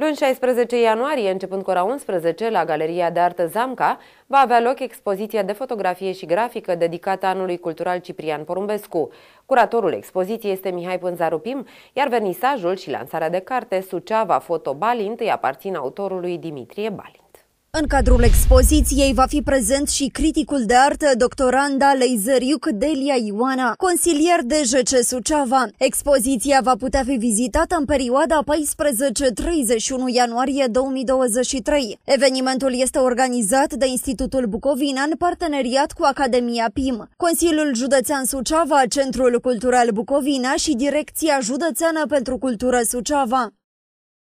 Luni 16 ianuarie, începând cu ora 11, la Galeria de Artă Zamca, va avea loc expoziția de fotografie și grafică dedicată anului cultural Ciprian Porumbescu. Curatorul expoziției este Mihai Pânzarupim, iar vernisajul și lansarea de carte Suceava Foto Balint îi aparțin autorului Dimitrie Balint. În cadrul expoziției va fi prezent și criticul de artă doctoranda Leizăriuc Delia Ioana, consilier de JC Suceava. Expoziția va putea fi vizitată în perioada 14-31 ianuarie 2023. Evenimentul este organizat de Institutul Bucovina în parteneriat cu Academia PIM, Consiliul Județean Suceava, Centrul Cultural Bucovina și Direcția Județeană pentru Cultură Suceava.